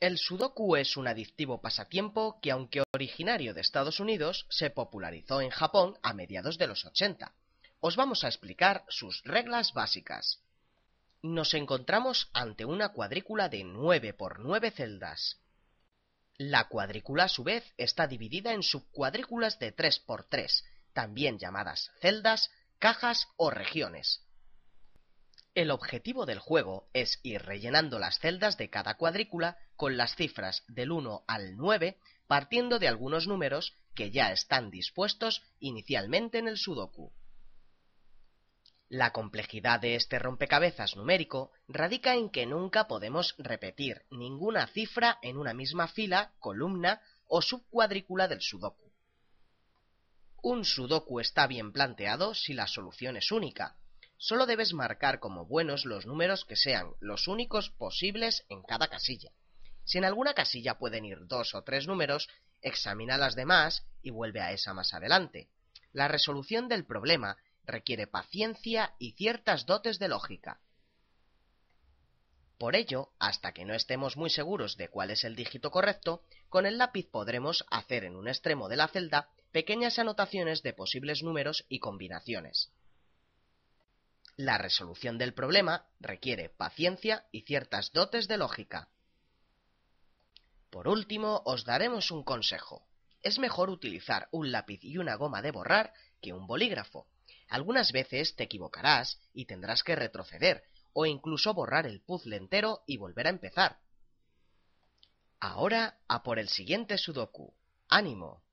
El sudoku es un adictivo pasatiempo que, aunque originario de Estados Unidos, se popularizó en Japón a mediados de los 80. Os vamos a explicar sus reglas básicas. Nos encontramos ante una cuadrícula de 9 por 9 celdas. La cuadrícula a su vez está dividida en subcuadrículas de 3 por 3, también llamadas celdas, cajas o regiones. El objetivo del juego es ir rellenando las celdas de cada cuadrícula con las cifras del 1 al 9 partiendo de algunos números que ya están dispuestos inicialmente en el sudoku. La complejidad de este rompecabezas numérico radica en que nunca podemos repetir ninguna cifra en una misma fila, columna o subcuadrícula del sudoku. Un sudoku está bien planteado si la solución es única, Solo debes marcar como buenos los números que sean los únicos posibles en cada casilla. Si en alguna casilla pueden ir dos o tres números, examina las demás y vuelve a esa más adelante. La resolución del problema requiere paciencia y ciertas dotes de lógica. Por ello, hasta que no estemos muy seguros de cuál es el dígito correcto, con el lápiz podremos hacer en un extremo de la celda pequeñas anotaciones de posibles números y combinaciones. La resolución del problema requiere paciencia y ciertas dotes de lógica. Por último, os daremos un consejo. Es mejor utilizar un lápiz y una goma de borrar que un bolígrafo. Algunas veces te equivocarás y tendrás que retroceder o incluso borrar el puzzle entero y volver a empezar. Ahora a por el siguiente sudoku. ¡Ánimo!